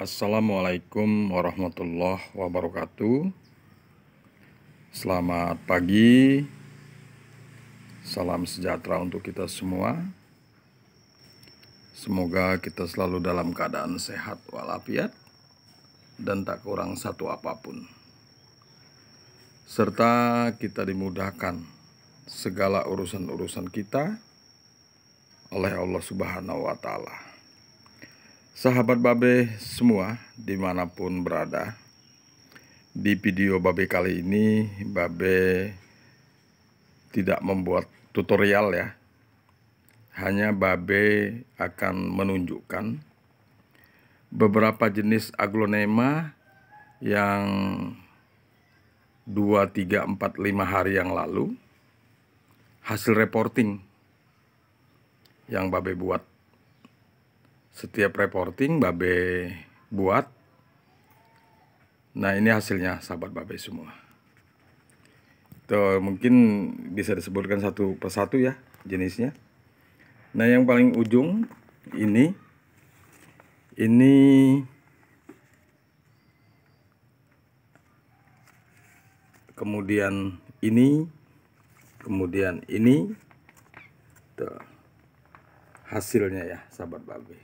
Assalamualaikum warahmatullahi wabarakatuh. Selamat pagi. Salam sejahtera untuk kita semua. Semoga kita selalu dalam keadaan sehat walafiat dan tak kurang satu apapun. Serta kita dimudahkan segala urusan-urusan kita oleh Allah Subhanahu wa taala. Sahabat Babe semua dimanapun berada Di video Babe kali ini Babe tidak membuat tutorial ya Hanya Babe akan menunjukkan Beberapa jenis aglonema yang 2, 3, 4, 5 hari yang lalu hasil reporting yang Babe buat setiap reporting Babe buat. Nah, ini hasilnya sahabat Babe semua. Tuh, mungkin bisa disebutkan satu persatu ya jenisnya. Nah, yang paling ujung ini ini kemudian ini kemudian ini Tuh. hasilnya ya sahabat babe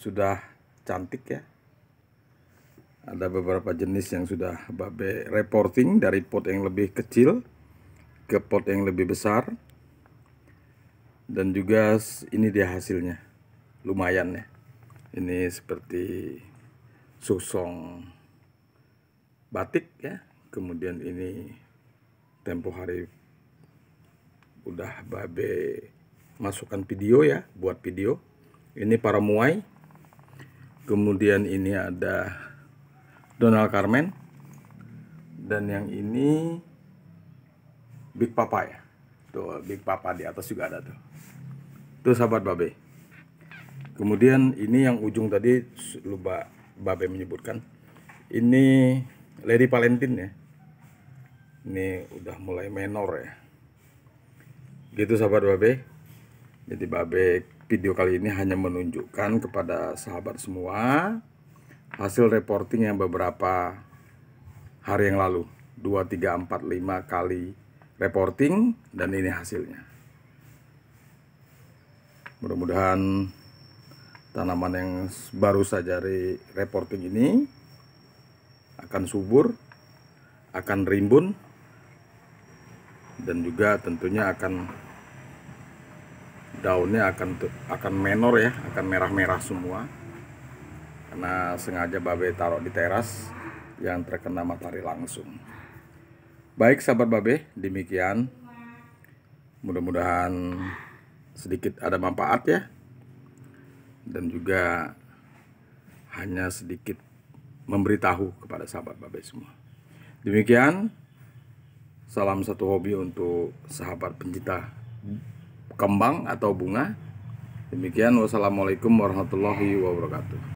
sudah cantik ya. Ada beberapa jenis yang sudah babe reporting dari pot yang lebih kecil ke pot yang lebih besar. Dan juga ini dia hasilnya. Lumayan ya. Ini seperti susong batik ya. Kemudian ini tempo hari udah babe masukkan video ya buat video ini para muai kemudian ini ada Donald Carmen dan yang ini Big Papa ya tuh Big Papa di atas juga ada tuh tuh sahabat babe kemudian ini yang ujung tadi lupa babe menyebutkan ini Lady Valentine ya ini udah mulai menor ya gitu sahabat babe jadi babe video kali ini hanya menunjukkan kepada sahabat semua hasil reporting yang beberapa hari yang lalu 2, 3, 4, 5 kali reporting dan ini hasilnya mudah-mudahan tanaman yang baru saja di reporting ini akan subur akan rimbun dan juga tentunya akan daunnya akan akan menor ya akan merah-merah semua karena sengaja babe taruh di teras yang terkena matahari langsung baik sahabat babe demikian mudah-mudahan sedikit ada manfaat ya dan juga hanya sedikit memberitahu kepada sahabat babe semua demikian salam satu hobi untuk sahabat pencinta kembang atau bunga. Demikian wassalamualaikum warahmatullahi wabarakatuh.